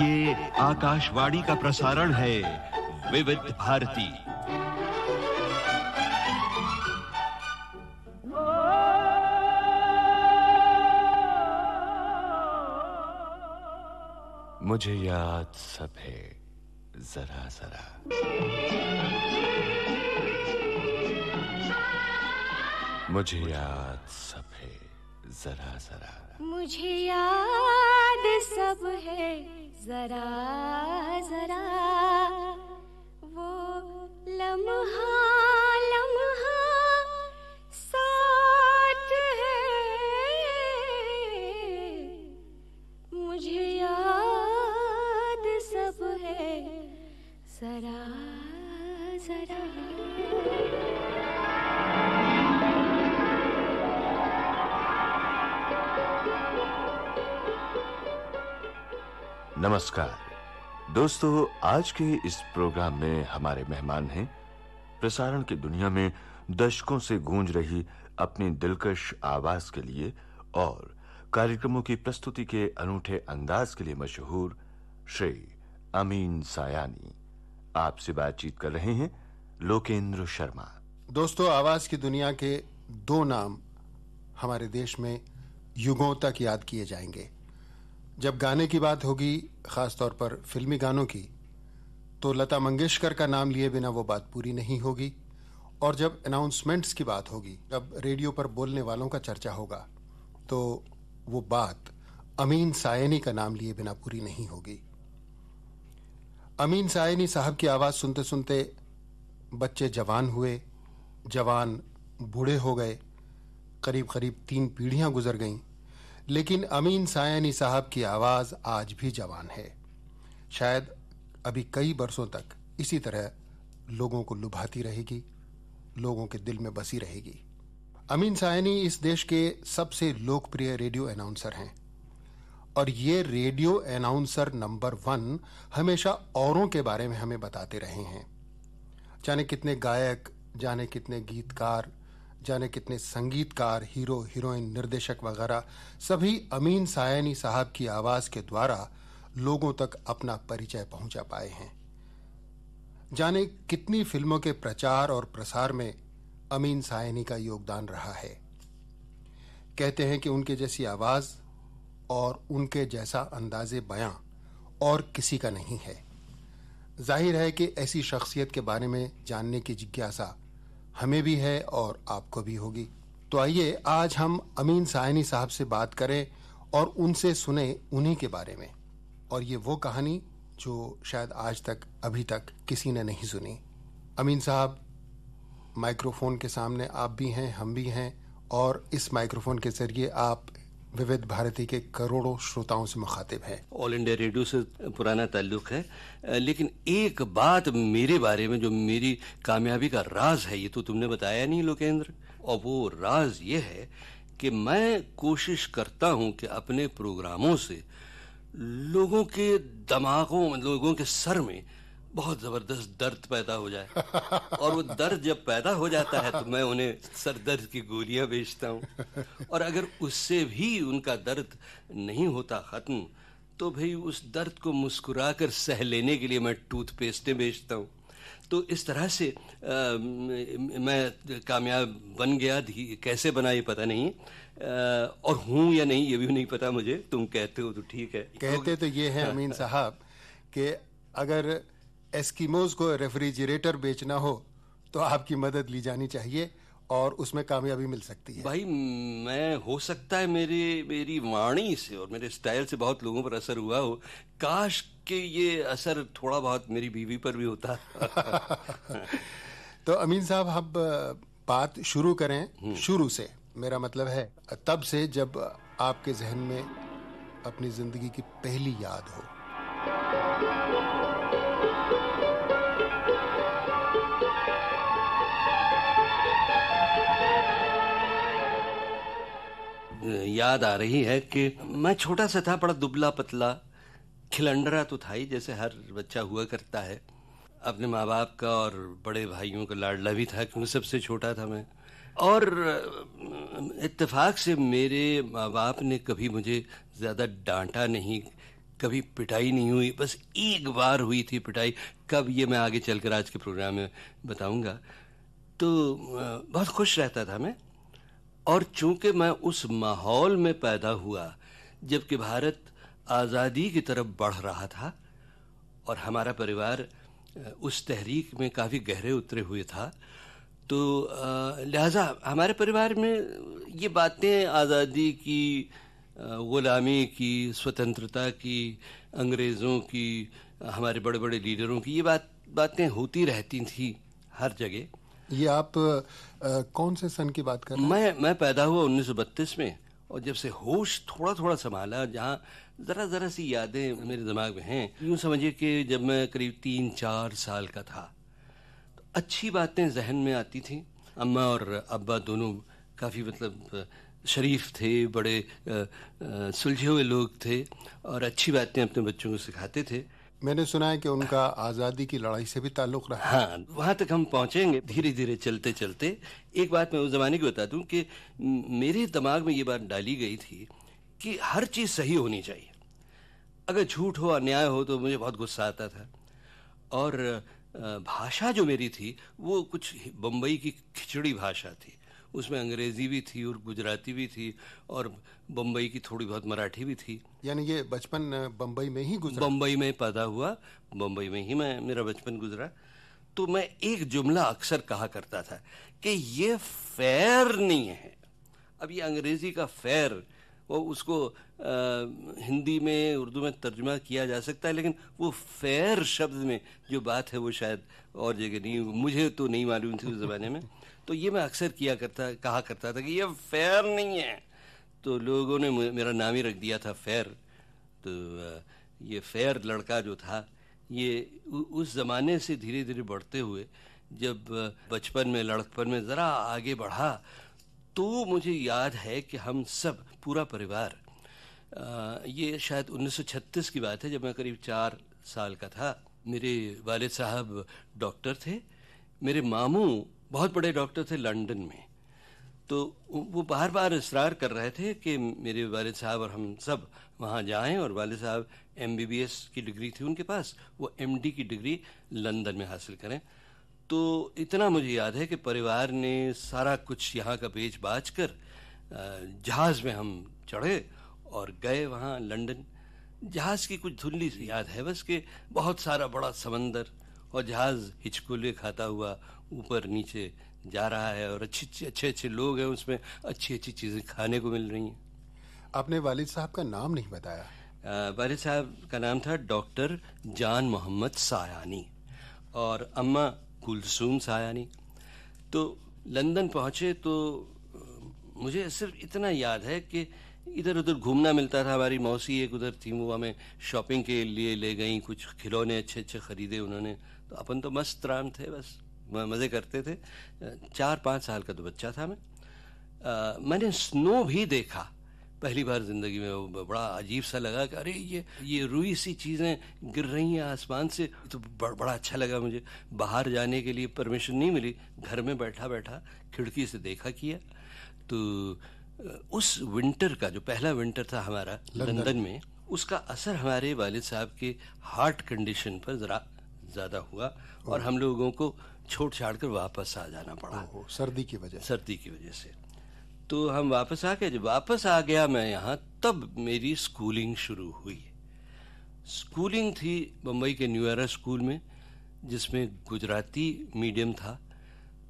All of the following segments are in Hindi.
ये आकाशवाणी का प्रसारण है विविध भारती मुझे याद सब है जरा जरा मुझे याद सब है जरा जरा मुझे याद बात सब है जरा जरा वो लम्हा नमस्कार दोस्तों आज के इस प्रोग्राम में हमारे मेहमान हैं प्रसारण की दुनिया में दशकों से गूंज रही अपनी दिलकश आवाज के लिए और कार्यक्रमों की प्रस्तुति के अनूठे अंदाज के लिए मशहूर श्री अमीन सायानी आपसे बातचीत कर रहे हैं लोकेंद्र शर्मा दोस्तों आवाज की दुनिया के दो नाम हमारे देश में युगों तक याद किए जाएंगे जब गाने की बात होगी खासतौर पर फिल्मी गानों की तो लता मंगेशकर का नाम लिए बिना वो बात पूरी नहीं होगी और जब अनाउंसमेंट्स की बात होगी जब रेडियो पर बोलने वालों का चर्चा होगा तो वो बात अमीन सायनी का नाम लिए बिना पूरी नहीं होगी अमीन सायनी साहब की आवाज़ सुनते सुनते बच्चे जवान हुए जवान बूढ़े हो गए करीब करीब तीन पीढ़ियां गुजर गईं लेकिन अमीन सायानी साहब की आवाज आज भी जवान है शायद अभी कई बरसों तक इसी तरह लोगों को लुभाती रहेगी लोगों के दिल में बसी रहेगी अमीन सायनी इस देश के सबसे लोकप्रिय रेडियो अनाउंसर हैं और ये रेडियो अनाउंसर नंबर वन हमेशा औरों के बारे में हमें बताते रहे हैं जाने कितने गायक जाने कितने गीतकार जाने कितने संगीतकार हीरो हीरोइन निर्देशक वगैरह सभी अमीन सायनी साहब की आवाज के द्वारा लोगों तक अपना परिचय पहुंचा पाए हैं जाने कितनी फिल्मों के प्रचार और प्रसार में अमीन सायनी का योगदान रहा है कहते हैं कि उनके जैसी आवाज और उनके जैसा अंदाजे बयां और किसी का नहीं है जाहिर है कि ऐसी शख्सियत के बारे में जानने की जिज्ञासा हमें भी है और आपको भी होगी तो आइए आज हम अमीन साहनी साहब से बात करें और उनसे सुने उन्हीं के बारे में और ये वो कहानी जो शायद आज तक अभी तक किसी ने नहीं सुनी अमीन साहब माइक्रोफोन के सामने आप भी हैं हम भी हैं और इस माइक्रोफोन के ज़रिए आप विविध भारती के करोड़ों श्रोताओं से मुखातिब हैं ऑल इंडिया रेडियो से पुराना ताल्लुक है लेकिन एक बात मेरे बारे में जो मेरी कामयाबी का राज है ये तो तुमने बताया नहीं लोकेंद्र और वो राज ये है कि मैं कोशिश करता हूं कि अपने प्रोग्रामों से लोगों के दिमागों लोगों के सर में बहुत जबरदस्त दर्द पैदा हो जाए और वो दर्द जब पैदा हो जाता है तो मैं उन्हें सर दर्द की गोलियां बेचता हूँ और अगर उससे भी उनका दर्द नहीं होता खत्म तो भाई उस दर्द को मुस्कुरा कर सह लेने के लिए मैं टूथपेस्टें बेचता हूँ तो इस तरह से आ, मैं कामयाब बन गया कैसे बना ये पता नहीं आ, और हूँ या नहीं ये भी नहीं पता मुझे तुम कहते हो तो ठीक है कहते तो ये है अमीन साहब कि अगर एस्किमोज को रेफ्रिजरेटर बेचना हो तो आपकी मदद ली जानी चाहिए और उसमें कामयाबी मिल सकती है भाई मैं हो सकता है मेरे मेरी वाणी से और मेरे स्टाइल से बहुत लोगों पर असर हुआ हो काश के ये असर थोड़ा बहुत मेरी बीवी पर भी होता तो अमीन साहब हम बात शुरू करें हम्म। शुरू से मेरा मतलब है तब से जब आपके जहन में अपनी जिंदगी की पहली याद हो याद आ रही है कि मैं छोटा सा था बड़ा दुबला पतला खिलंडरा तो था ही जैसे हर बच्चा हुआ करता है अपने माँ बाप का और बड़े भाइयों का लाडला भी था क्योंकि सबसे छोटा था मैं और इत्तेफाक से मेरे माँ बाप ने कभी मुझे ज़्यादा डांटा नहीं कभी पिटाई नहीं हुई बस एक बार हुई थी पिटाई कब ये मैं आगे चलकर आज के प्रोग्राम में बताऊंगा तो बहुत खुश रहता था मैं और चूंकि मैं उस माहौल में पैदा हुआ जबकि भारत आज़ादी की तरफ बढ़ रहा था और हमारा परिवार उस तहरीक में काफ़ी गहरे उतरे हुए था तो लिहाजा हमारे परिवार में ये बातें आज़ादी की ग़ुलामी की स्वतंत्रता की अंग्रेज़ों की हमारे बड़े बड़े लीडरों की ये बात बातें होती रहती थी हर जगह ये आप आ, कौन से सन की बात कर रहे हैं मैं मैं पैदा हुआ 1932 में और जब से होश थोड़ा थोड़ा संभाला जहाँ ज़रा ज़रा सी यादें मेरे दिमाग में हैं यूँ समझिए कि जब मैं करीब तीन चार साल का था तो अच्छी बातें जहन में आती थीं अम्मा और अब्बा दोनों काफ़ी मतलब शरीफ थे बड़े सुलझे हुए लोग थे और अच्छी बातें अपने बच्चों को सिखाते थे मैंने सुना है कि उनका आजादी की लड़ाई से भी ताल्लुक रहा हाँ वहाँ तक हम पहुँचेंगे धीरे धीरे चलते चलते एक बात मैं उस जमाने की बता दूँ कि मेरे दिमाग में ये बात डाली गई थी कि हर चीज़ सही होनी चाहिए अगर झूठ हो अन्याय हो तो मुझे बहुत गुस्सा आता था और भाषा जो मेरी थी वो कुछ बम्बई की खिचड़ी भाषा थी उसमें अंग्रेजी भी थी और गुजराती भी थी और बम्बई की थोड़ी बहुत मराठी भी थी यानी ये बचपन बम्बई में ही गुजरा बम्बई में पैदा हुआ बम्बई में ही मैं मेरा बचपन गुजरा तो मैं एक जुमला अक्सर कहा करता था कि ये फेयर नहीं है अब ये अंग्रेजी का फेयर वो उसको आ, हिंदी में उर्दू में तर्जमा किया जा सकता है लेकिन वो फेयर शब्द में जो बात है वो शायद और जगह नहीं मुझे तो नहीं मालूम थी उस ज़माने में तो ये मैं अक्सर किया करता कहा करता था कि ये फेयर नहीं है तो लोगों ने मेरा नाम ही रख दिया था फेयर तो ये फेयर लड़का जो था ये उस ज़माने से धीरे धीरे बढ़ते हुए जब बचपन में लड़कपन में ज़रा आगे बढ़ा तो मुझे याद है कि हम सब पूरा परिवार ये शायद 1936 की बात है जब मैं करीब चार साल का था मेरे वालिद साहब डॉक्टर थे मेरे मामू बहुत बड़े डॉक्टर थे लंदन में तो वो बार बार इसरार कर रहे थे कि मेरे वाले साहब और हम सब वहाँ जाएं और वाले साहब एम की डिग्री थी उनके पास वो एम की डिग्री लंदन में हासिल करें तो इतना मुझे याद है कि परिवार ने सारा कुछ यहाँ का बेच बाज कर जहाज़ में हम चढ़े और गए वहाँ लंदन जहाज़ की कुछ धुल्ली याद है बस कि बहुत सारा बड़ा समंदर और जहाज़ हिचकुले खाता हुआ ऊपर नीचे जा रहा है और अच्छे अच्छे अच्छे लोग हैं उसमें अच्छी अच्छी चीज़ें खाने को मिल रही हैं आपने वालिद साहब का नाम नहीं बताया वालिद साहब का नाम था डॉक्टर जान मोहम्मद सायानी और अम्मा कुलसूम सायानी तो लंदन पहुँचे तो मुझे सिर्फ इतना याद है कि इधर उधर घूमना मिलता था हमारी मौसी एक उधर थी वो हमें शॉपिंग के लिए ले गई कुछ खिलौने अच्छे अच्छे ख़रीदे उन्होंने तो अपन तो मस्त राम थे बस मज़े करते थे चार पाँच साल का तो बच्चा था मैं आ, मैंने स्नो भी देखा पहली बार ज़िंदगी में बड़ा अजीब सा लगा कि अरे ये ये रुई सी चीज़ें गिर रही हैं आसमान से तो बड़, बड़ा अच्छा लगा मुझे बाहर जाने के लिए परमिशन नहीं मिली घर में बैठा बैठा खिड़की से देखा किया तो उस विंटर का जो पहला विंटर था हमारा लंदन में उसका असर हमारे वालिद साहब के हार्ट कंडीशन पर ज़रा ज़्यादा हुआ और हम लोगों को छोड़ छाड़ कर वापस आ जाना पड़ा सर्दी की वजह सर्दी की वजह से तो हम वापस आ गए जब वापस आ गया मैं यहाँ तब मेरी स्कूलिंग शुरू हुई स्कूलिंग थी बम्बई के न्यू एरा स्कूल में जिसमें गुजराती मीडियम था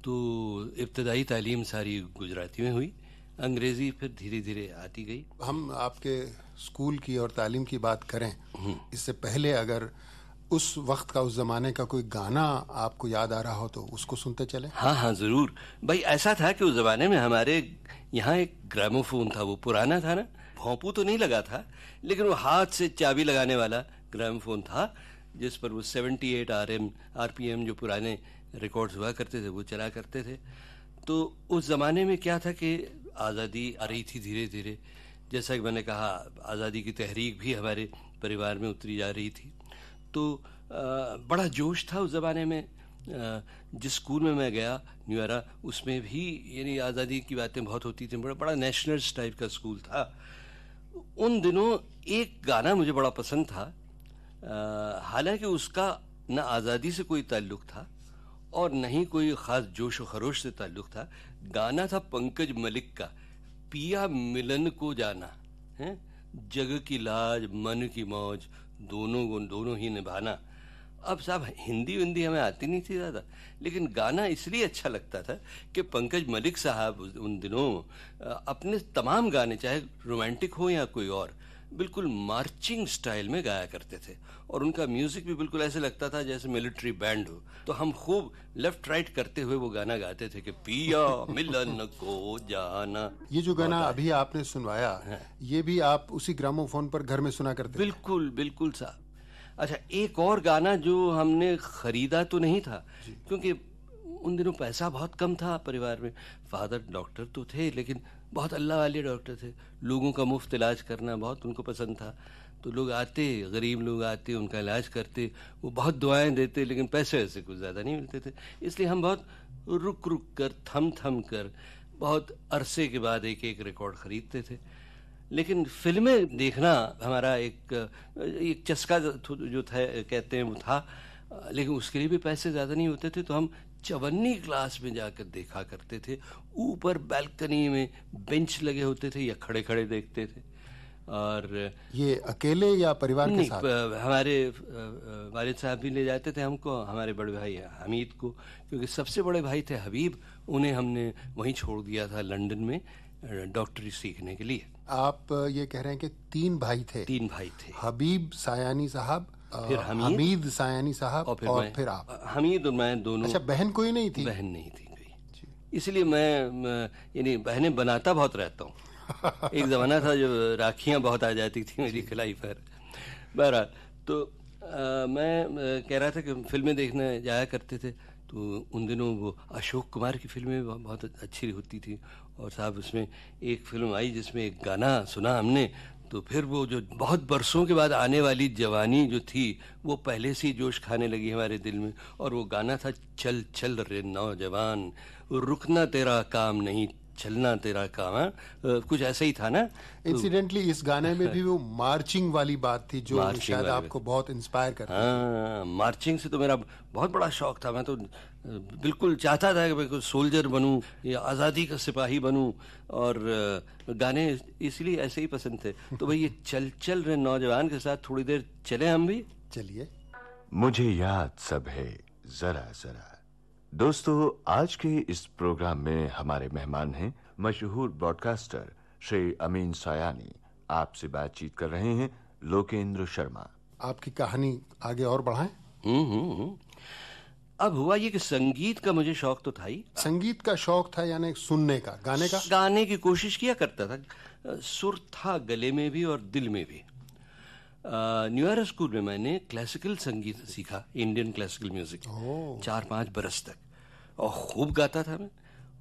तो इब्तदाई तालीम सारी गुजराती में हुई अंग्रेज़ी फिर धीरे धीरे आती गई हम आपके स्कूल की और तालीम की बात करें हम्म। इससे पहले अगर उस वक्त का उस जमाने का कोई गाना आपको याद आ रहा हो तो उसको सुनते चले हाँ हाँ जरूर भाई ऐसा था कि उस जमाने में हमारे यहाँ एक ग्रामोफोन था वो पुराना था ना भोंपू तो नहीं लगा था लेकिन वो हाथ से चाबी लगाने वाला ग्रामोफोन था जिस पर वो 78 eight R M R P M जो पुराने रिकॉर्ड हुआ करते थे वो चला करते थे तो उस ज़माने में क्या था कि आज़ादी आ रही थी धीरे धीरे जैसा कि मैंने कहा आज़ादी की तहरीक भी हमारे परिवार में उतरी जा रही थी तो बड़ा जोश था उस ज़माने में जिस स्कूल में मैं गया न्यूरा उसमें भी यानी आज़ादी की बातें बहुत होती थी बड़ा बड़ा नेशनल टाइप का स्कूल था उन दिनों एक गाना मुझे बड़ा पसंद था हालांकि उसका न आज़ादी से कोई ताल्लुक था और न ही कोई ख़ास जोश व खरोश से ताल्लुक था गाना था पंकज मलिक का पिया मिलन को जाना है जग की लाज मन की मौज दोनों को दोनों ही निभाना अब साहब हिंदी विंदी हमें आती नहीं थी ज़्यादा लेकिन गाना इसलिए अच्छा लगता था कि पंकज मलिक साहब उन दिनों अपने तमाम गाने चाहे रोमांटिक हो या कोई और बिल्कुल मार्चिंग स्टाइल में गाया करते थे और उनका म्यूजिक भी बिल्कुल ऐसे लगता था जैसे मिलिट्री बैंड हो तो हम खूब लेफ्ट राइट करते हुए वो गाना गाते थे कि पिया मिलन को जाना ये जो गाना अभी आपने सुनवाया है हाँ। ये भी आप उसी ग्रामोफोन पर घर में सुना करते बिल्कुल बिल्कुल साहब अच्छा एक और गाना जो हमने खरीदा तो नहीं था क्योंकि उन दिनों पैसा बहुत कम था परिवार में फादर डॉक्टर तो थे लेकिन बहुत अल्लाह वाले डॉक्टर थे लोगों का मुफ्त इलाज करना बहुत उनको पसंद था तो लोग आते गरीब लोग आते उनका इलाज करते वो बहुत दुआएं देते लेकिन पैसे वैसे कुछ ज़्यादा नहीं मिलते थे इसलिए हम बहुत रुक रुक कर थम थम कर बहुत अरसे के बाद एक एक रिकॉर्ड ख़रीदते थे लेकिन फिल्में देखना हमारा एक एक चस्का जो था कहते हैं वो था लेकिन उसके लिए भी पैसे ज़्यादा नहीं होते थे तो हम चवन्नी क्लास में जाकर देखा करते थे ऊपर बैल्कनी में बेंच लगे होते थे या खड़े खड़े देखते थे और ये अकेले या परिवार के साथ हमारे वाले साहब भी ले जाते थे हमको हमारे बड़े भाई हमीद को क्योंकि सबसे बड़े भाई थे हबीब उन्हें हमने वहीं छोड़ दिया था लंदन में डॉक्टरी सीखने के लिए आप ये कह रहे हैं कि तीन भाई थे तीन भाई थे हबीब सायानी साहब फिर हमीद, हमीद सायानी साहब और फिर, और फिर आप हमीद और मैं दोनों अच्छा बहन कोई नहीं थी बहन नहीं थी इसलिए मैं यानी बहनें बनाता बहुत रहता हूँ एक ज़माना था जब राखियाँ बहुत आ जाती थी मेरी खिलाई पर बहरहाल तो आ, मैं कह रहा था कि फिल्में देखने जाया करते थे तो उन दिनों वो अशोक कुमार की फिल्में बहुत अच्छी होती थी और साहब उसमें एक फिल्म आई जिसमें एक गाना सुना हमने तो फिर वो जो बहुत बरसों के बाद आने वाली जवानी जो थी वो पहले से ही जोश खाने लगी हमारे दिल में और वो गाना था चल चल रे नौजवान रुकना तेरा काम नहीं चलना तेरा काम है कुछ ऐसा ही था ना इंसिडेंटली इस गाने में भी वो मार्चिंग वाली बात थी जो शायद आपको बहुत इंस्पायर करती हाँ मार्चिंग से तो मेरा बहुत बड़ा शौक था मैं तो बिल्कुल चाहता था कि मैं कोई सोल्जर बनूं या आज़ादी का सिपाही बनूं और गाने इसलिए ऐसे ही पसंद थे तो भाई ये चल चल रहे नौजवान के साथ थोड़ी देर चले हम भी चलिए मुझे याद सब है जरा जरा दोस्तों आज के इस प्रोग्राम में हमारे मेहमान हैं मशहूर ब्रॉडकास्टर श्री अमीन सयानी आपसे बातचीत कर रहे हैं लोकेंद्र शर्मा आपकी कहानी आगे और बढ़ाए हम्म, हम्म, हम्म। अब हुआ ये कि संगीत का मुझे शौक तो था ही संगीत का शौक था यानी सुनने का गाने का गाने की कोशिश किया करता था सुर था गले में भी और दिल में भी न्यूयॉर्क स्कूल में मैंने क्लासिकल संगीत सीखा इंडियन क्लासिकल म्यूजिक चार पांच बरस तक और खूब गाता था मैं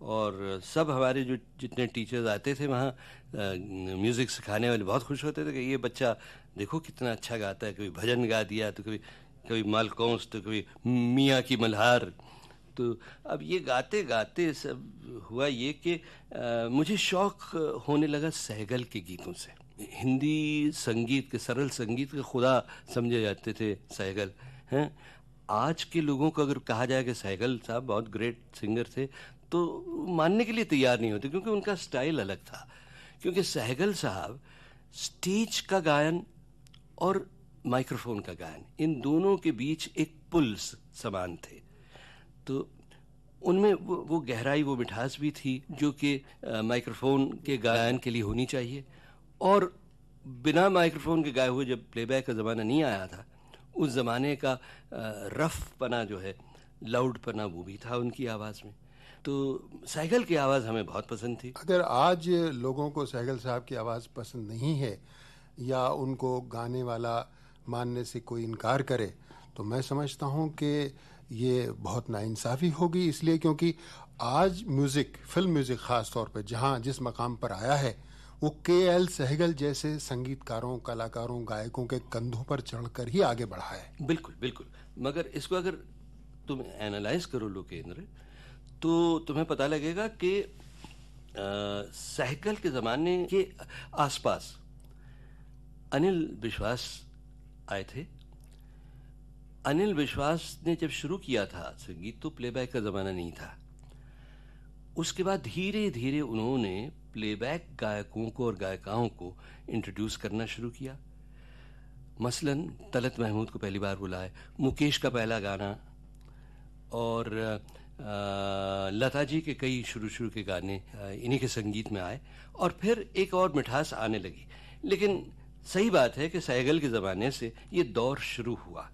और सब हमारे जो जितने टीचर्स आते थे वहाँ म्यूज़िक सिखाने वाले बहुत खुश होते थे कि ये बच्चा देखो कितना अच्छा गाता है कभी भजन गा दिया तो कभी कभी मालकोंस तो कभी मियाँ की मल्हार तो अब ये गाते गाते सब हुआ ये कि मुझे शौक़ होने लगा सहगल के गीतों से हिंदी संगीत के सरल संगीत के खुदा समझे जाते थे सहगल हैं आज के लोगों को अगर कहा जाए कि सहगल साहब बहुत ग्रेट सिंगर थे तो मानने के लिए तैयार नहीं होते क्योंकि उनका स्टाइल अलग था क्योंकि सहगल साहब स्टेज का गायन और माइक्रोफोन का गायन इन दोनों के बीच एक पुल्स समान थे तो उनमें वो वो गहराई वो मिठास भी थी जो कि माइक्रोफोन के गायन के लिए होनी चाहिए और बिना माइक्रोफोन के गाए हुए जब प्लेबैक का ज़माना नहीं आया था उस ज़माने का रफ पना जो है लाउड पना वो भी था उनकी आवाज़ में तो साइकिल की आवाज़ हमें बहुत पसंद थी अगर आज लोगों को साइकिल साहब की आवाज़ पसंद नहीं है या उनको गाने वाला मानने से कोई इनकार करे तो मैं समझता हूँ कि ये बहुत नाइंसाफ़ी होगी इसलिए क्योंकि आज म्यूज़िक फिल्म म्यूज़िक ख़ास तौर पर जहाँ जिस मकाम पर आया है वो के एल सहगल जैसे संगीतकारों कलाकारों गायकों के कंधों पर चढ़कर ही आगे बढ़ा है बिल्कुल बिल्कुल मगर इसको अगर तुम एनालाइज करो लोकेंद्र तो तुम्हें पता लगेगा कि सहगल के ज़माने के आसपास अनिल विश्वास आए थे अनिल विश्वास ने जब शुरू किया था संगीत तो प्लेबैक का ज़माना नहीं था उसके बाद धीरे धीरे उन्होंने प्लेबैक गायकों को और गायिकाओं को इंट्रोड्यूस करना शुरू किया मसलन तलत महमूद को पहली बार बुलाए मुकेश का पहला गाना और लता जी के कई शुरू शुरू के गाने इन्हीं के संगीत में आए और फिर एक और मिठास आने लगी लेकिन सही बात है कि सहगल के ज़माने से ये दौर शुरू हुआ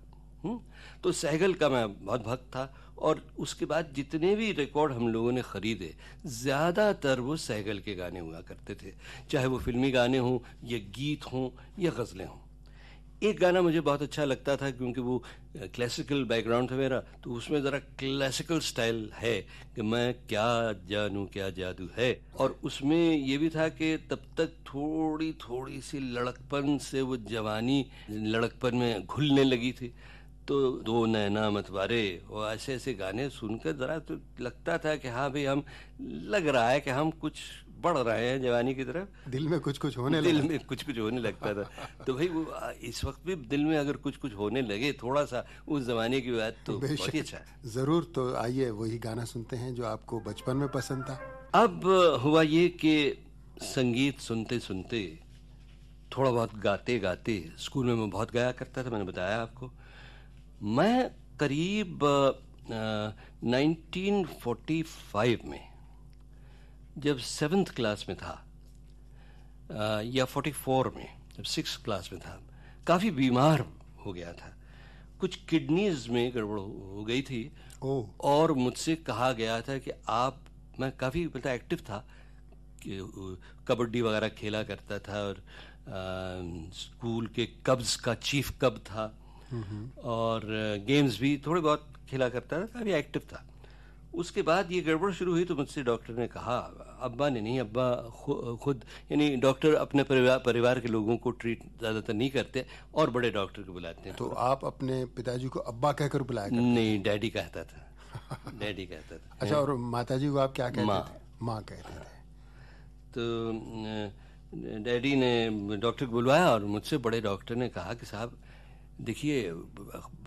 हुँ? हम्म, तो सहगल का मैं बहुत भक्त था और उसके बाद जितने भी रिकॉर्ड हम लोगों ने खरीदे ज़्यादातर वो सहगल के गाने हुआ करते थे चाहे वो फिल्मी गाने हों या गीत हों या गज़लें हों एक गाना मुझे बहुत अच्छा लगता था क्योंकि वो क्लासिकल बैकग्राउंड था मेरा तो उसमें ज़रा क्लासिकल स्टाइल है कि मैं क्या जानूँ क्या जादू है और उसमें ये भी था कि तब तक थोड़ी थोड़ी सी लड़कपन से वो जवानी लड़कपन में घुलने लगी थी तो दो नैना मतवारे और ऐसे ऐसे गाने सुनकर ज़रा तो लगता था कि हाँ भाई हम लग रहा है कि हम कुछ बढ़ रहे हैं जवानी की तरफ दिल में कुछ कुछ होने दिल में कुछ कुछ होने लगता था तो भाई वो इस वक्त भी दिल में अगर कुछ कुछ होने लगे थोड़ा सा उस जमाने की बात तो बहुत ही अच्छा जरूर तो आइए वही गाना सुनते हैं जो आपको बचपन में पसंद था अब हुआ ये कि संगीत सुनते सुनते थोड़ा बहुत गाते गाते स्कूल में मैं बहुत गाया करता था मैंने बताया आपको मैं करीब नाइनटीन 1945 फाइव में जब सेवन्थ क्लास में था आ, या फोर्टी फोर में जब सिक्स क्लास में था काफ़ी बीमार हो गया था कुछ किडनीज में गड़बड़ हो गई थी ओ। और मुझसे कहा गया था कि आप मैं काफ़ी मतलब एक्टिव था कबड्डी वगैरह खेला करता था और आ, स्कूल के कब्ज का चीफ कब था Mm-hmm. और गेम्स uh, भी थोड़े बहुत खेला करता था काफ़ी एक्टिव था उसके बाद ये गड़बड़ शुरू हुई तो मुझसे डॉक्टर ने कहा अब्बा ने नहीं अब्बा खुद यानी डॉक्टर अपने परिवार परिवार के लोगों को ट्रीट ज़्यादातर नहीं करते और बड़े डॉक्टर को बुलाते हैं तो आप अपने पिताजी को अब्बा कहकर बुलाया नहीं डैडी कहता था डैडी कहता था अच्छा और माता को आप क्या कहते माँ माँ कहते थे तो डैडी ने डॉक्टर को बुलवाया और मुझसे बड़े डॉक्टर ने कहा कि साहब देखिए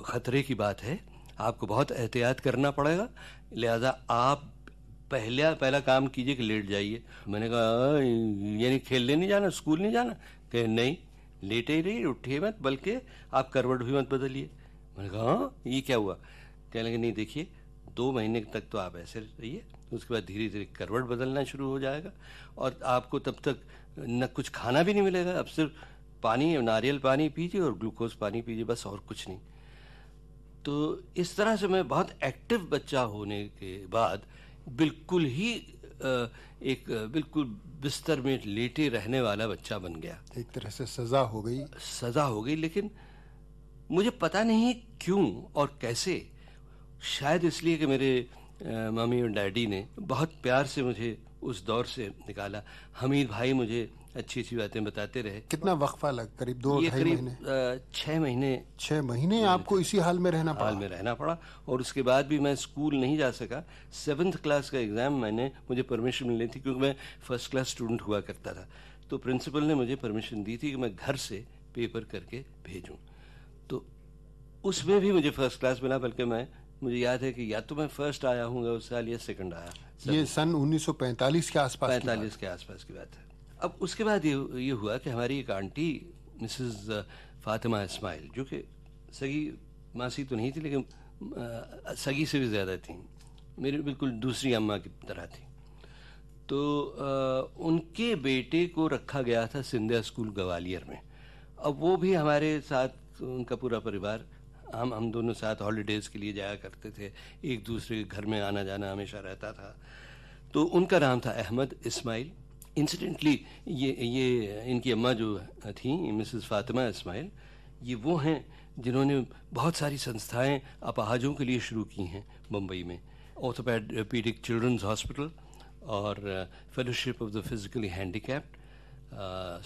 खतरे की बात है आपको बहुत एहतियात करना पड़ेगा लिहाजा आप पहला पहला काम कीजिए कि लेट जाइए मैंने कहा यानी खेलने नहीं जाना स्कूल नहीं जाना कहे नहीं लेटे ही रही उठिए मत बल्कि आप करवट भी मत बदलिए मैंने कहा हाँ ये क्या हुआ कह लगे नहीं देखिए दो महीने तक तो आप ऐसे रहिए उसके बाद धीरे धीरे करवट बदलना शुरू हो जाएगा और आपको तब तक न कुछ खाना भी नहीं मिलेगा अब सिर्फ पानी नारियल पानी पीजिए और ग्लूकोज पानी पीजिए बस और कुछ नहीं तो इस तरह से मैं बहुत एक्टिव बच्चा होने के बाद बिल्कुल ही एक बिल्कुल बिस्तर में लेटे रहने वाला बच्चा बन गया एक तरह से सजा हो गई सजा हो गई लेकिन मुझे पता नहीं क्यों और कैसे शायद इसलिए कि मेरे मम्मी और डैडी ने बहुत प्यार से मुझे उस दौर से निकाला हमीद भाई मुझे अच्छी अच्छी बातें बताते रहे कितना वक्फा लग करीब दो ढाई छः महीने छः महीने आपको इसी हाल में रहना पड़ा हाल में रहना पड़ा और उसके बाद भी मैं स्कूल नहीं जा सका सेवन्थ क्लास का एग्ज़ाम मैंने मुझे परमिशन मिलनी थी क्योंकि मैं फर्स्ट क्लास स्टूडेंट हुआ करता था तो प्रिंसिपल ने मुझे परमिशन दी थी कि मैं घर से पेपर करके भेजूँ तो उसमें भी मुझे फर्स्ट क्लास मिला बल्कि मैं मुझे याद है कि या तो मैं फर्स्ट आया हूँ उस साल या सेकंड आया ये सन 1945 के आसपास 45 के आसपास की बात है अब उसके बाद ये ये हुआ कि हमारी एक आंटी मिसेस फातिमा इस्माइल जो कि सगी मासी तो नहीं थी लेकिन आ, सगी से भी ज़्यादा थी मेरी बिल्कुल दूसरी अम्मा की तरह थी तो आ, उनके बेटे को रखा गया था सिंधिया स्कूल ग्वालियर में अब वो भी हमारे साथ उनका पूरा परिवार हम हम दोनों साथ हॉलीडेज़ के लिए जाया करते थे एक दूसरे के घर में आना जाना हमेशा रहता था तो उनका नाम था अहमद इस्माइल इंसिडेंटली ये ये इनकी अम्मा जो थी मिसेस फातिमा इस्माइल ये वो हैं जिन्होंने बहुत सारी संस्थाएं अपहाजों के लिए शुरू की हैं मुंबई में ऑर्थोपैडिक चिल्ड्रंस हॉस्पिटल और fellowship of the physically handicapped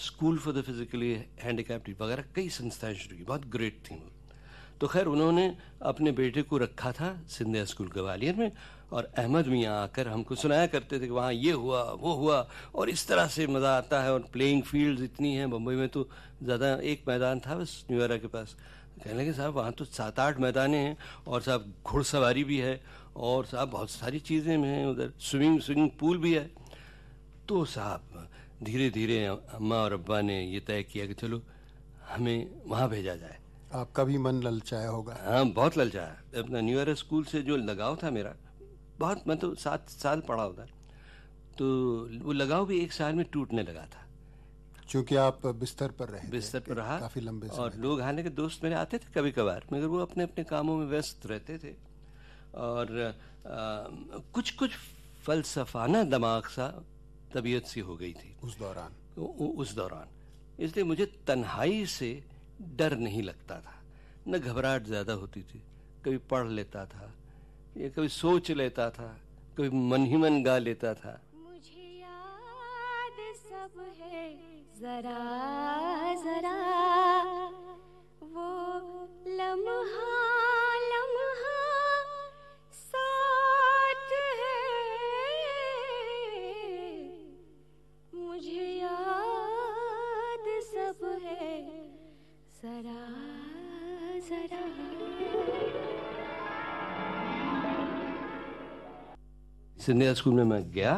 school for the physically handicapped वगैरह कई संस्थाएं शुरू की बहुत ग्रेट थी वो तो खैर उन्होंने अपने बेटे को रखा था सिंधिया स्कूल ग्वालियर में और अहमद मियाँ आकर हमको सुनाया करते थे कि वहाँ ये हुआ वो हुआ और इस तरह से मज़ा आता है और प्लेइंग फील्ड्स इतनी हैं बम्बई में तो ज़्यादा एक मैदान था बस न्यूयरा के पास कहने लगे साहब वहाँ तो सात आठ मैदाने हैं और साहब घुड़सवारी भी है और साहब बहुत सारी चीज़ें में हैं उधर स्विमिंग स्विमिंग पूल भी है तो साहब धीरे धीरे अम्मा और अब्बा ने ये तय किया कि चलो हमें वहाँ भेजा जाए आपका भी मन ललचाया होगा हाँ बहुत ललचाया अपना न्यू ईयर स्कूल से जो लगाव था मेरा बहुत मैं तो सात साल पढ़ा होगा तो वो लगाव भी एक साल में टूटने लगा था क्योंकि आप बिस्तर पर रहे बिस्तर पर रहा काफी लंबे और लोग आने के दोस्त मेरे आते थे कभी कभार मगर वो अपने अपने कामों में व्यस्त रहते थे और आ, कुछ कुछ फलसफाना दिमाग सा तबीयत सी हो गई थी उस दौरान उ, उस दौरान इसलिए मुझे तन्हाई से डर नहीं लगता था न घबराहट ज़्यादा होती थी कभी पढ़ लेता था ये कभी सोच लेता था कभी मन ही मन गा लेता था मुझे याद सब है जरा सिंधिया स्कूल में मैं गया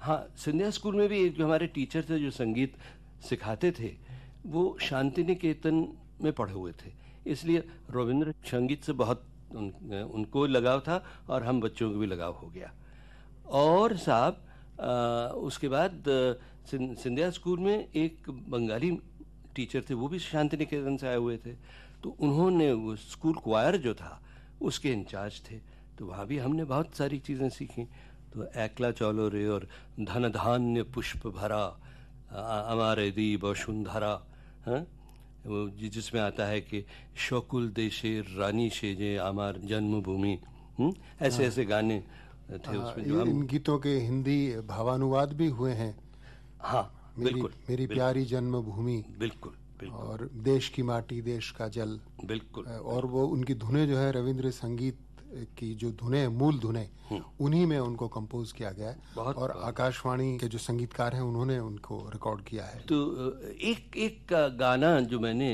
हाँ सिंधिया स्कूल में भी जो हमारे टीचर थे जो संगीत सिखाते थे वो शांति निकेतन में पढ़े हुए थे इसलिए रविंद्र संगीत से बहुत उन, उनको लगाव था और हम बच्चों को भी लगाव हो गया और साहब उसके बाद सिंधिया स्कूल में एक बंगाली टीचर थे वो भी शांति निकेतन से आए हुए थे तो उन्होंने वो स्कूल क्वायर जो था उसके इंचार्ज थे तो वहाँ भी हमने बहुत सारी चीज़ें सीखी तो एकला चलो रे और धन धान्य पुष्प भरा अमार दीप वसुंधरा हाँ? जिसमें आता है कि शोकुल देशे रानी से जे हमार जन्मभूमि हम्म? ऐसे हाँ। ऐसे गाने थे हाँ, उसमें जो हम इन गीतों के हिंदी भावानुवाद भी हुए हैं हाँ मेरी, बिल्कुल मेरी बिल्कुल, प्यारी जन्मभूमि बिल्कुल और देश की माटी देश का जल बिल्कुल और वो उनकी धुने जो है रविंद्र संगीत की जो धुने मूल धुने हम्म। उन्हीं में उनको कंपोज किया गया है और आकाशवाणी के जो संगीतकार हैं उन्होंने उनको रिकॉर्ड किया है तो एक एक गाना जो मैंने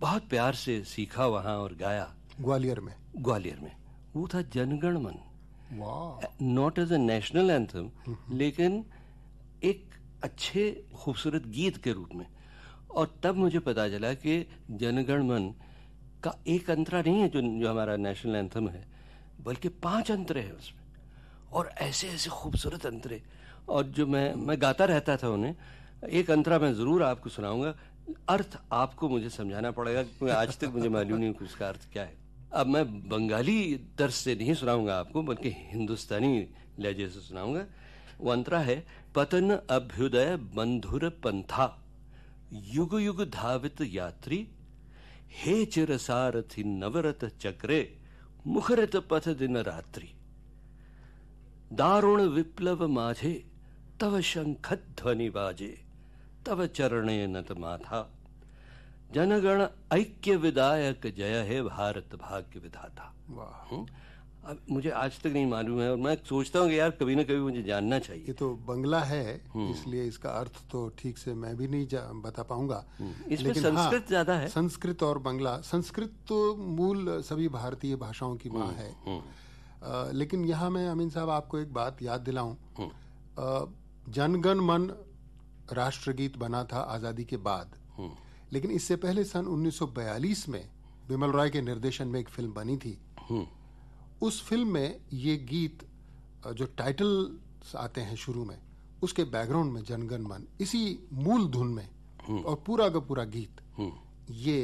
बहुत प्यार से सीखा वहाँ और गाया ग्वालियर में ग्वालियर में वो था Jana Gana Mana not as a national anthem लेकिन एक अच्छे खूबसूरत गीत के रूप में और तब मुझे पता चला कि जनगण मन का एक अंतरा नहीं है जो जो हमारा नेशनल एंथम है बल्कि पांच अंतरे हैं उसमें और ऐसे ऐसे खूबसूरत अंतरे और जो मैं मैं गाता रहता था उन्हें एक अंतरा मैं ज़रूर आपको सुनाऊंगा अर्थ आपको मुझे समझाना पड़ेगा क्योंकि आज तक मुझे मालूम नहीं कि उसका अर्थ क्या है अब मैं बंगाली दर्श से नहीं सुनाऊंगा आपको बल्कि हिंदुस्तानी लहजे से सुनाऊंगा वो अंतरा है पतन अभ्युदय बंधुर पंथा युग युग धावित यात्री हे चिरसारथि नवरत चक्रे मुखरित पथ दिन रात्रि दारुण विप्लव माझे तव शंख ध्वनि बाजे तव चरणे नत माथा जनगण ऐक्य विदायक जय हे भारत भाग्य विधाता वाह अब मुझे आज तक नहीं मालूम है और मैं सोचता हूँ कि यार कभी ना कभी मुझे जानना चाहिए ये तो बंगला है हम्म। इसलिए इसका अर्थ तो ठीक से मैं भी नहीं बता पाऊंगा हम्म। इसमें हाँ, संस्कृत हाँ, ज्यादा है संस्कृत और बंगला संस्कृत तो मूल सभी भारतीय भाषाओं की माँ हम्म, है आ, लेकिन यहाँ मैं अमीन साहब आपको एक बात याद दिलाऊं जनगण मन राष्ट्रगीत बना था आज़ादी के बाद लेकिन इससे पहले सन 1942 में बिमल रॉय के निर्देशन में एक फिल्म बनी थी उस फिल्म में ये गीत जो टाइटल आते हैं शुरू में उसके बैकग्राउंड में जनगण मन इसी मूल धुन में हम्म। और पूरा का पूरा गीत हम्म। ये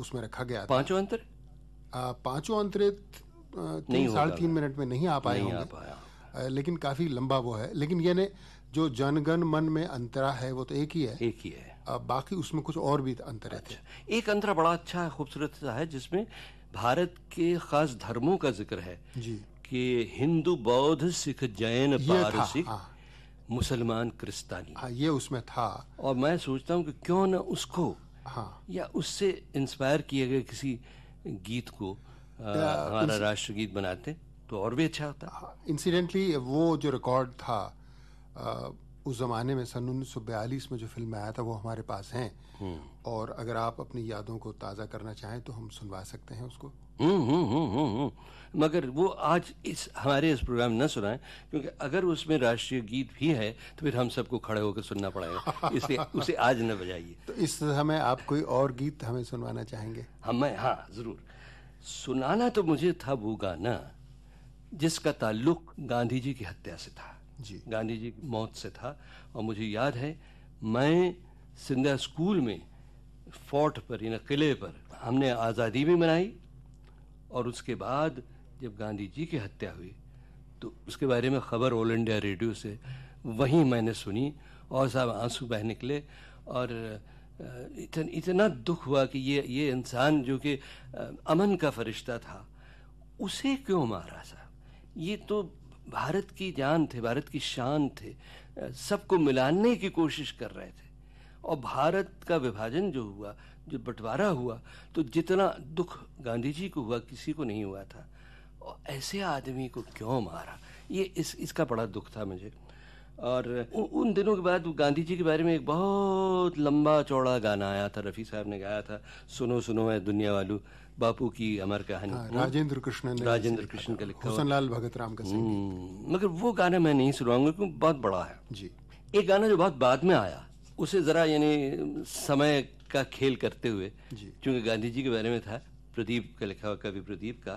उसमें रखा गया पांचों अंतर पांचों अंतरित तीन साढ़े तीन मिनट में नहीं आ पाए होंगे लेकिन काफी लंबा वो है लेकिन यानी जो जनगण मन में अंतरा है वो तो एक ही है एक ही है बाकी उसमें कुछ और भी अंतर अच्छा, एक अंतरा बड़ा अच्छा खूबसूरत है जिसमें भारत के खास धर्मों का जिक्र है जी कि हिंदू बौद्ध सिख जैन पारसी हाँ। मुसलमान क्रिस्तानी हाँ, ये उसमें था और मैं सोचता हूँ कि क्यों ना उसको हाँ। या उससे इंस्पायर किए गए किसी गीत को uh, हमारा गीत बनाते तो और भी अच्छा होता इंसिडेंटली हाँ, वो जो रिकॉर्ड था uh, उस ज़माने में सन उन्नीस में जो फिल्म आया था वो हमारे पास हैं हम्म। और अगर आप अपनी यादों को ताज़ा करना चाहें तो हम सुनवा सकते हैं उसको हम्म, हम्म, मगर वो आज इस हमारे इस प्रोग्राम न सुनाएं क्योंकि अगर उसमें राष्ट्रीय गीत भी है तो फिर हम सबको खड़े होकर सुनना पड़ेगा इसलिए उसे आज न बजाइए तो इस समय आप कोई और गीत हमें सुनवाना चाहेंगे हमें हाँ ज़रूर सुनाना तो मुझे था वो गाना जिसका ताल्लुक गांधी जी की हत्या से था जी गांधी जी की मौत से था और मुझे याद है मैं सिंधा स्कूल में फोर्ट पर यानी किले पर हमने आज़ादी भी मनाई और उसके बाद जब गांधी जी की हत्या हुई तो उसके बारे में ख़बर ऑल इंडिया रेडियो से वहीं मैंने सुनी और साहब आंसू बह निकले और इतन, इतना दुख हुआ कि ये ये इंसान जो कि अमन का फरिश्ता था उसे क्यों मारा साहब ये तो भारत की जान थे भारत की शान थे सबको मिलाने की कोशिश कर रहे थे और भारत का विभाजन जो हुआ जो बंटवारा हुआ तो जितना दुख गांधी जी को हुआ किसी को नहीं हुआ था और ऐसे आदमी को क्यों मारा ये इस इसका बड़ा दुख था मुझे और उ, उन दिनों के बाद गांधी जी के बारे में एक बहुत लंबा चौड़ा गाना आया था रफ़ी साहब ने गाया था सुनो सुनो है दुनिया वालू बापू की अमर कहानी हाँ, हम्म। राजेंद्र कृष्ण राजेंद्र कृष्ण का लिखा हुसन लाल भगत राम का हम्म। मगर वो गाना मैं नहीं सुनाऊंगा क्योंकि बहुत बड़ा है जी एक गाना जो बहुत बाद में आया उसे जरा यानी समय का खेल करते हुए क्योंकि गांधी जी के बारे में था प्रदीप का लिखा हुआ कवि प्रदीप का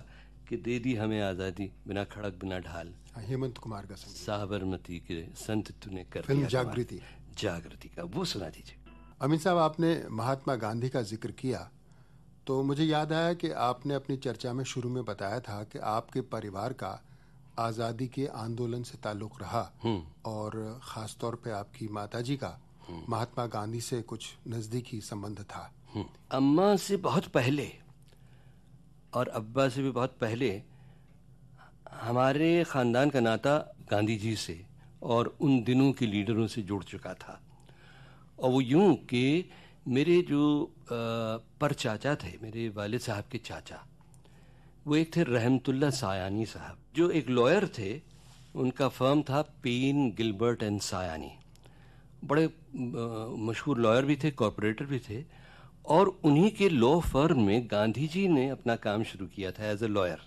कि दे दी हमें आज़ादी बिना खड़क बिना ढाल हाँ, हेमंत कुमार का साबरमती के संत तूने कर फिल्म जागृति जागृति का वो सुना दीजिए अमित साहब आपने महात्मा गांधी का जिक्र किया तो मुझे याद आया कि आपने अपनी चर्चा में शुरू में बताया था कि आपके परिवार का आज़ादी के आंदोलन से ताल्लुक़ रहा हम्म। और ख़ास तौर पे आपकी माता जी का हम्म। महात्मा गांधी से कुछ नज़दीकी संबंध था हम्म। अम्मा से बहुत पहले और अब्बा से भी बहुत पहले हमारे ख़ानदान का नाता गांधी जी से और उन दिनों के लीडरों से जुड़ चुका था और वो यूं कि मेरे जो पर चाचा थे मेरे वालिद साहब के चाचा वो एक थे रहमतुल्ला सायानी साहब जो एक लॉयर थे उनका फर्म था पीन गिलबर्ट एंड सायानी बड़े मशहूर लॉयर भी थे कॉरपोरेटर भी थे और उन्हीं के लॉ फर्म में गांधी जी ने अपना काम शुरू किया था एज ए लॉयर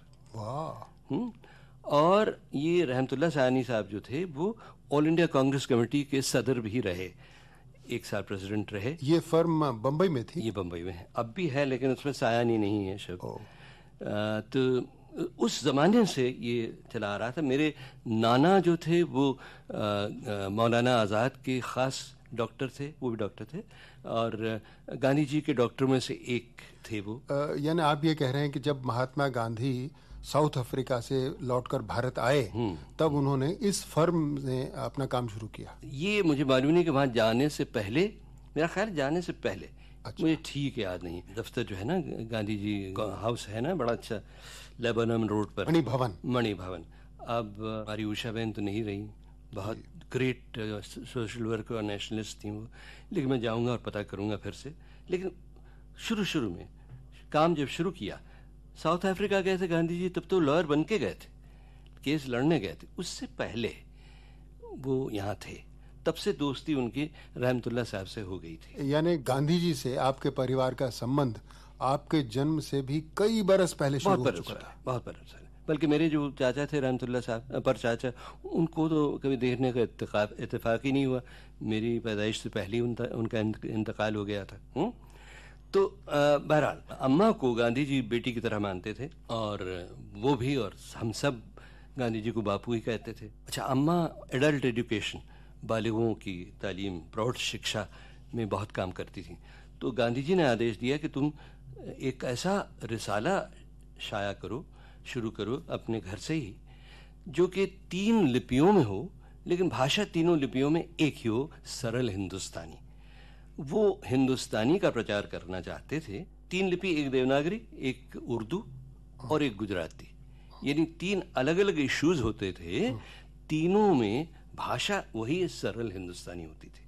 और ये रहमतुल्ला सायानी साहब जो थे वो ऑल इंडिया कांग्रेस कमेटी के सदर भी रहे एक साल प्रेसिडेंट रहे ये फर्म बम्बई में थी ये बम्बई में है अब भी है लेकिन उसमें सायानी नहीं है शब्द तो उस ज़माने से ये चला आ रहा था मेरे नाना जो थे वो मौलाना आज़ाद के ख़ास डॉक्टर थे वो भी डॉक्टर थे और गांधी जी के डॉक्टर में से एक थे वो यानी आप ये कह रहे हैं कि जब महात्मा गांधी साउथ अफ्रीका से लौटकर भारत आए हम्म। तब उन्होंने इस फर्म ने अपना काम शुरू किया ये मुझे मालूम नहीं कि वहाँ जाने से पहले मेरा ख्याल जाने से पहले अच्छा। मुझे ठीक याद नहीं दफ्तर जो है ना गांधी जी हाउस है ना बड़ा अच्छा लेबनम रोड पर मणि भवन मणि भवन अब हमारी उषा बहन तो नहीं रही बहुत ग्रेट सोशल वर्कर और नेशनलिस्ट थी वो लेकिन मैं जाऊंगा और पता करूंगा फिर से लेकिन शुरू शुरू में काम जब शुरू किया साउथ अफ्रीका गए थे गांधी जी तब तो लॉयर बन के गए थे केस लड़ने गए थे उससे पहले वो यहाँ थे तब से दोस्ती उनकी रहमतुल्ला साहब से हो गई थी यानी गांधी जी से आपके परिवार का संबंध आपके जन्म से भी कई बरस पहले शुरू हो चुका था बहुत बरस बल्कि मेरे जो चाचा थे रहमतुल्ला साहब पर चाचा उनको तो कभी देखने का इतफाक ही नहीं हुआ मेरी पैदाइश से पहले उनका इंतकाल हो गया था हुँ? हम्म? तो बहरहाल अम्मा को गांधी जी बेटी की तरह मानते थे और वो भी और हम सब गांधी जी को बापू ही कहते थे अच्छा अम्मा एडल्ट एजुकेशन बालिगों की तालीम प्रौढ़ शिक्षा में बहुत काम करती थी तो गांधी जी ने आदेश दिया कि तुम एक ऐसा रिसाला शाया करो शुरू करो अपने घर से ही जो कि तीन लिपियों में हो लेकिन भाषा तीनों लिपियों में एक ही हो सरल हिंदुस्तानी वो हिंदुस्तानी का प्रचार करना चाहते थे तीन लिपि एक देवनागरी एक उर्दू और एक गुजराती यानी तीन अलग अलग इश्यूज होते थे तीनों में भाषा वही सरल हिंदुस्तानी होती थी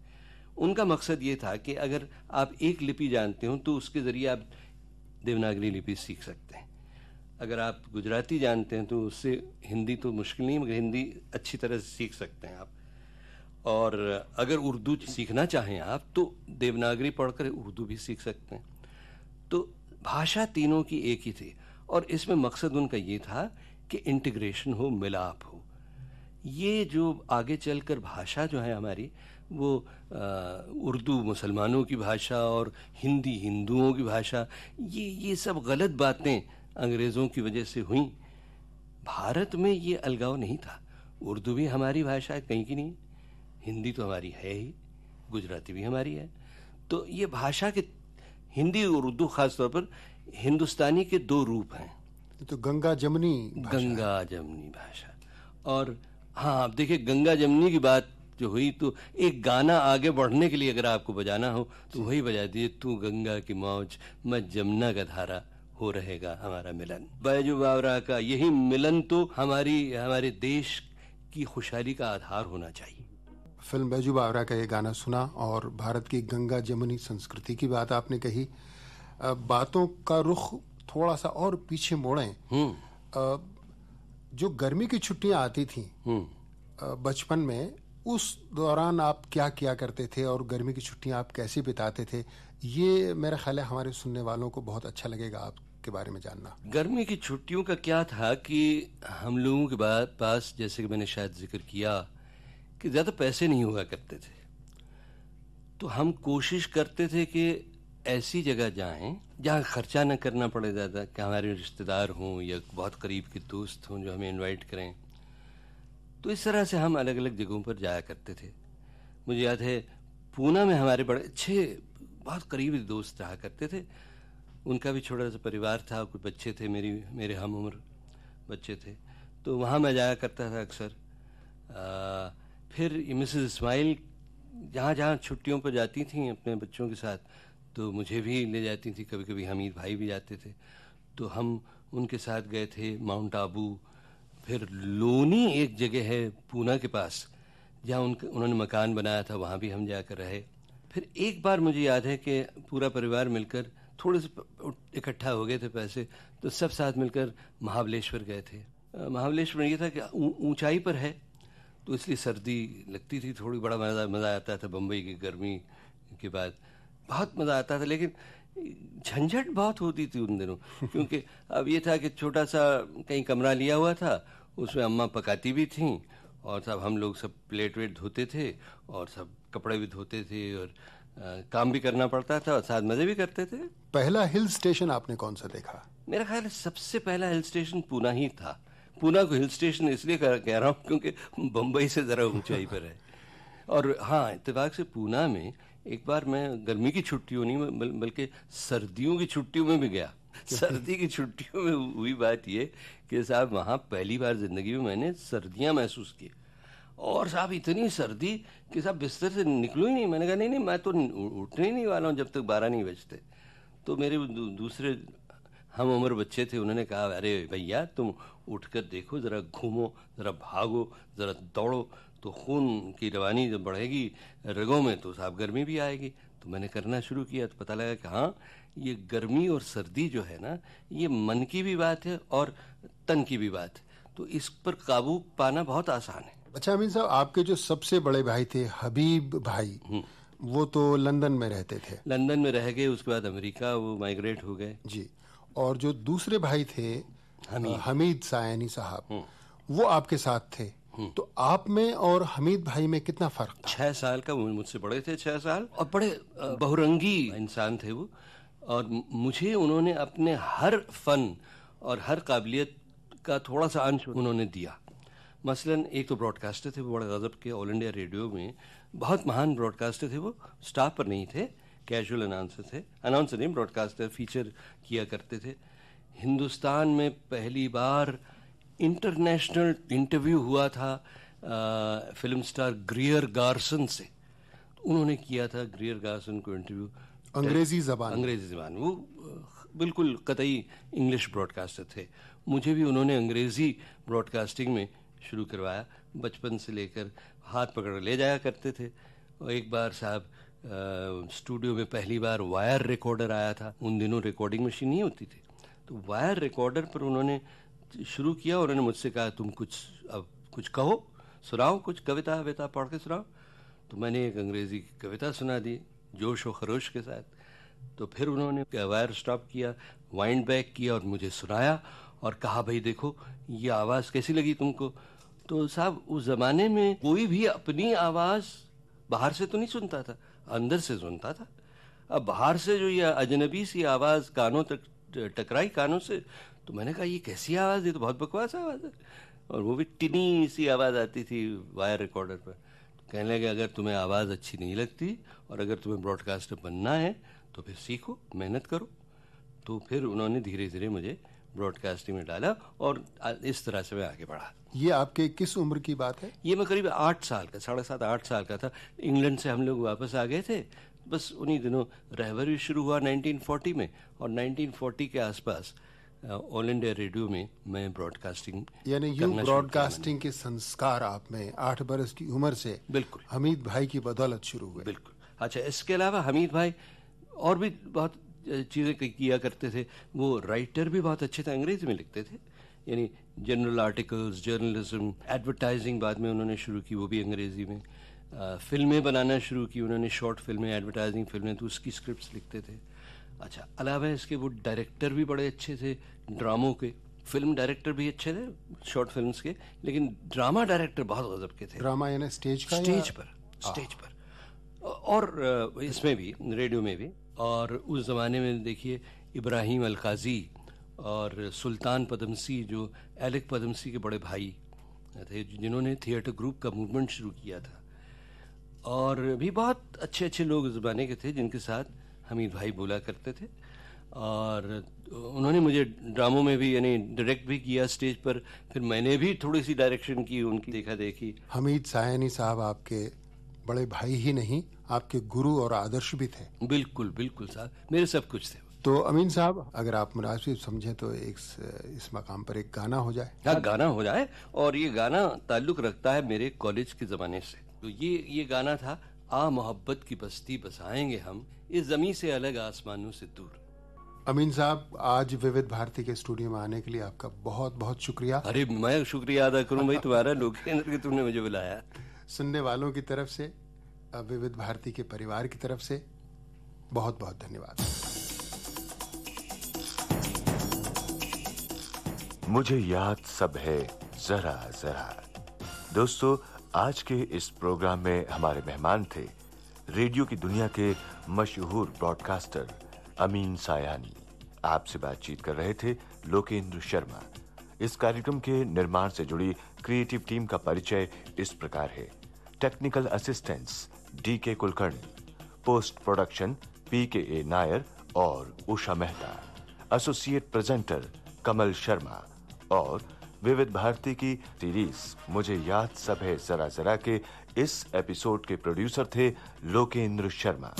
उनका मकसद ये था कि अगर आप एक लिपि जानते हो तो उसके ज़रिए आप देवनागरी लिपि सीख सकते हैं अगर आप गुजराती जानते हैं तो उससे हिंदी तो मुश्किल नहीं मगर हिंदी अच्छी तरह से सीख सकते हैं आप और अगर उर्दू सीखना चाहें आप तो देवनागरी पढ़कर उर्दू भी सीख सकते हैं तो भाषा तीनों की एक ही थी और इसमें मकसद उनका ये था कि इंटीग्रेशन हो मिलाप हो ये जो आगे चलकर भाषा जो है हमारी वो उर्दू मुसलमानों की भाषा और हिंदी हिंदुओं की भाषा ये ये सब गलत बातें अंग्रेज़ों की वजह से हुई भारत में ये अलगाव नहीं था उर्दू भी हमारी भाषा है कहीं की नहीं हिंदी तो हमारी है ही गुजराती भी हमारी है तो ये भाषा के हिंदी और उर्दू खासतौर पर हिंदुस्तानी के दो रूप हैं तो गंगा जमनी गंगा जमनी भाषा और हाँ आप देखिए गंगा जमनी की बात जो हुई तो एक गाना आगे बढ़ने के लिए अगर आपको बजाना हो तो वही बजा दीजिए तू गंगा की मौज मैं जमुना का धारा हो रहेगा हमारा मिलन बैजू बावरा का यही मिलन तो हमारी हमारे देश की खुशहाली का आधार होना चाहिए फिल्म बैजू बावरा का ये गाना सुना और भारत की गंगा जमुनी संस्कृति की बात आपने कही बातों का रुख थोड़ा सा और पीछे मोड़ें हम्म। जो गर्मी की छुट्टियां आती थी हम्म। बचपन में उस दौरान आप क्या किया करते थे और गर्मी की छुट्टियां आप कैसे बिताते थे ये मेरा ख्याल है हमारे सुनने वालों को बहुत अच्छा लगेगा आपके बारे में जानना गर्मी की छुट्टियों का क्या था कि हम लोगों के पास जैसे कि मैंने शायद जिक्र किया कि ज़्यादा पैसे नहीं हुआ करते थे तो हम कोशिश करते थे कि ऐसी जगह जाएं जहाँ खर्चा ना करना पड़े ज़्यादा कि हमारे रिश्तेदार हों या बहुत करीब के दोस्त हों जो हमें इनवाइट करें तो इस तरह से हम अलग अलग जगहों पर जाया करते थे मुझे याद है पूना में हमारे बड़े अच्छे बहुत करीबी दोस्त रहा करते थे उनका भी छोटा सा परिवार था कुछ बच्चे थे मेरी मेरे हम उम्र बच्चे थे तो वहाँ मैं जाया करता था अक्सर फिर मिसेस इस्माइल जहाँ जहाँ छुट्टियों पर जाती थी अपने बच्चों के साथ तो मुझे भी ले जाती थी कभी कभी हमीद भाई भी जाते थे तो हम उनके साथ गए थे माउंट आबू फिर लोनी एक जगह है पूना के पास जहाँ उन उन्होंने मकान बनाया था वहाँ भी हम जाकर रहे फिर एक बार मुझे याद है कि पूरा परिवार मिलकर थोड़े से इकट्ठा हो गए थे पैसे तो सब साथ मिलकर महाबलेश्वर गए थे महाबलेश्वर ये था कि ऊंचाई पर है तो इसलिए सर्दी लगती थी थोड़ी बड़ा मज़ा मज़ा आता था बम्बई की गर्मी के बाद बहुत मज़ा आता था लेकिन झंझट बहुत होती थी उन दिनों क्योंकि अब ये था कि छोटा सा कहीं कमरा लिया हुआ था उसमें अम्मा पकाती भी थीं और सब हम लोग सब प्लेट वेट धोते थे और सब कपड़े भी धोते थे और आ, काम भी करना पड़ता था और साथ मजे भी करते थे पहला हिल स्टेशन आपने कौन सा देखा मेरा ख्याल सबसे पहला हिल स्टेशन पूना ही था पूना को हिल स्टेशन इसलिए कह रहा हूँ क्योंकि बम्बई से ज़रा ऊंचाई पर है और हाँ इतफाक़ से पूना में एक बार मैं गर्मी की छुट्टियों नहीं बल्कि सर्दियों की छुट्टियों में भी गया सर्दी की छुट्टियों में हुई बात यह कि साहब वहाँ पहली बार ज़िंदगी में मैंने सर्दियाँ महसूस की और साहब इतनी सर्दी कि साहब बिस्तर से निकलो ही नहीं मैंने कहा नहीं नहीं मैं तो उठने ही नहीं वाला हूँ जब तक बारह नहीं बजते तो मेरे दूसरे हम उम्र बच्चे थे उन्होंने कहा अरे भैया तुम उठकर देखो ज़रा घूमो ज़रा भागो ज़रा दौड़ो तो खून की रवानी जब बढ़ेगी रगों में तो साफ गर्मी भी आएगी तो मैंने करना शुरू किया तो पता लगा कि हाँ ये गर्मी और सर्दी जो है ना ये मन की भी बात है और तन की भी बात है तो इस पर काबू पाना बहुत आसान है अच्छा अमीन साहब आपके जो सबसे बड़े भाई थे हबीब भाई हम्म। वो तो लंदन में रहते थे लंदन में रह गए उसके बाद अमेरिका वो माइग्रेट हो गए जी और जो दूसरे भाई थे हमीद, सायनी साहब हम्म। वो आपके साथ थे हम्म। तो आप में और हमीद भाई में कितना फर्क था छह साल का मुझसे बड़े थे छह साल और बड़े बहुरंगी इंसान थे वो और मुझे उन्होंने अपने हर फन और हर काबिलियत का थोड़ा सा अंश उन्होंने दिया मसलन एक तो ब्रॉडकास्टर थे वो बड़े गज़ब के ऑल इंडिया रेडियो में बहुत महान ब्रॉडकास्टर थे वो स्टाफ पर नहीं थे कैजुअल अनाउंसर थे अनाउंसर नहीं ब्रॉडकास्टर फीचर किया करते थे हिंदुस्तान में पहली बार इंटरनेशनल इंटरव्यू हुआ था आ, फिल्म स्टार ग्रियर गार्सन से उन्होंने किया था ग्रियर गार्सन को इंटरव्यू अंग्रेजी जबान अंग्रेजी जबान वो बिल्कुल कतई इंग्लिश ब्रॉडकास्टर थे मुझे भी उन्होंने अंग्रेजी ब्रॉडकास्टिंग में शुरू करवाया बचपन से लेकर हाथ पकड़ ले जाया करते थे और एक बार साहब स्टूडियो में पहली बार वायर रिकॉर्डर आया था उन दिनों रिकॉर्डिंग मशीन नहीं होती थी तो वायर रिकॉर्डर पर उन्होंने शुरू किया उन्होंने मुझसे कहा तुम कुछ अब कुछ कहो सुनाओ कुछ कविता वविता पढ़ के सुनाओ तो मैंने एक अंग्रेज़ी की कविता सुना दी जोश व खरोश के साथ तो फिर उन्होंने वायर स्टॉप किया वाइंड बैक किया और मुझे सुनाया और कहा भाई देखो ये आवाज़ कैसी लगी तुमको तो साहब उस ज़माने में कोई भी अपनी आवाज़ बाहर से तो नहीं सुनता था अंदर से सुनता था अब बाहर से जो ये अजनबी सी आवाज़ कानों तक टकराई कानों से तो मैंने कहा ये कैसी आवाज़ है तो बहुत बकवास आवाज़ है और वो भी टिनी सी आवाज़ आती थी वायर रिकॉर्डर पर तो कहने लगे अगर तुम्हें आवाज़ अच्छी नहीं लगती और अगर तुम्हें ब्रॉडकास्टर बनना है तो फिर सीखो मेहनत करो तो फिर उन्होंने धीरे धीरे मुझे ब्रॉडकास्टिंग में डाला और इस तरह से मैं आगे बढ़ा ये आपके किस उम्र की बात है ये मैं करीब आठ साल का साढ़े सात आठ साल का था इंग्लैंड से हम लोग वापस आ गए थे बस उन्हीं दिनों रहबर भी शुरू हुआ 1940 में और 1940 के आसपास ऑल इंडिया रेडियो में मैं ब्रॉडकास्टिंग यानी यू ब्रॉडकास्टिंग के संस्कार आप में आठ बरस की उम्र से बिल्कुल हमीद भाई की बदौलत शुरू हुआ बिल्कुल अच्छा इसके अलावा हमीद भाई और भी बहुत चीज़ें किया करते थे वो राइटर भी बहुत अच्छे थे अंग्रेजी में लिखते थे यानी जनरल आर्टिकल्स जर्नलिज्म एडवर्टाइजिंग बाद में उन्होंने शुरू की वो भी अंग्रेज़ी में फिल्में बनाना शुरू की उन्होंने शॉर्ट फिल्में एडवर्टाइजिंग फिल्में तो उसकी स्क्रिप्ट लिखते थे अच्छा अलावा इसके वो डायरेक्टर भी बड़े अच्छे थे ड्रामों के फिल्म डायरेक्टर भी अच्छे थे शॉर्ट फिल्म्स के लेकिन ड्रामा डायरेक्टर बहुत गजब के थे ड्रामा यानी स्टेज का स्टेज पर स्टेज हाँ। पर और इसमें भी रेडियो में भी और उस ज़माने में देखिए इब्राहिम अलकाजी और सुल्तान पदमसी जो एलेक पदमसी के बड़े भाई थे जिन्होंने थिएटर ग्रुप का मूवमेंट शुरू किया था और भी बहुत अच्छे अच्छे लोग उस ज़माने के थे जिनके साथ हमीद भाई बोला करते थे और उन्होंने मुझे ड्रामों में भी यानी डायरेक्ट भी किया स्टेज पर फिर मैंने भी थोड़ी सी डायरेक्शन की उनकी देखा देखी हमीद सायनी साहब आपके बड़े भाई ही नहीं आपके गुरु और आदर्श भी थे बिल्कुल बिल्कुल साहब मेरे सब कुछ थे तो अमीन साहब अगर आप मुनासिब समझें तो एक इस मकाम पर एक गाना हो जाए हाँ गाना हो जाए और ये गाना ताल्लुक रखता है मेरे कॉलेज के ज़माने से तो ये ये गाना था आ मोहब्बत की बस्ती बसाएंगे हम इस जमी से अलग आसमानों से दूर अमीन साहब आज विविध भारती के स्टूडियो में आने के लिए आपका बहुत बहुत शुक्रिया अरे मैं शुक्रिया अदा करूँ भाई तुम्हारा लोकेंद्र के तुमने मुझे बुलाया सुनने वालों की तरफ से विविध भारती के परिवार की तरफ से बहुत बहुत धन्यवाद मुझे याद सब है जरा जरा दोस्तों आज के इस प्रोग्राम में हमारे मेहमान थे रेडियो की दुनिया के मशहूर ब्रॉडकास्टर अमीन सायानी आपसे बातचीत कर रहे थे लोकेंद्र शर्मा इस कार्यक्रम के निर्माण से जुड़ी क्रिएटिव टीम का परिचय इस प्रकार है टेक्निकल असिस्टेंस डी के कुलकर्णी पोस्ट प्रोडक्शन पी के ए नायर और उषा मेहता एसोसिएट प्रेजेंटर कमल शर्मा और विविध भारती की सीरीज मुझे याद सब है जरा जरा के इस एपिसोड के प्रोड्यूसर थे लोकेंद्र शर्मा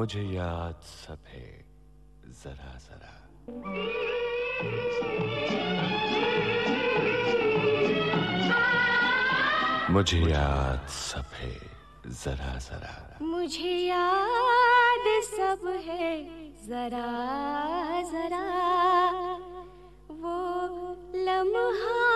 मुझे याद सब है जरा जरा मुझे याद सब है जरा जरा मुझे याद सब है जरा जरा वो लम्हा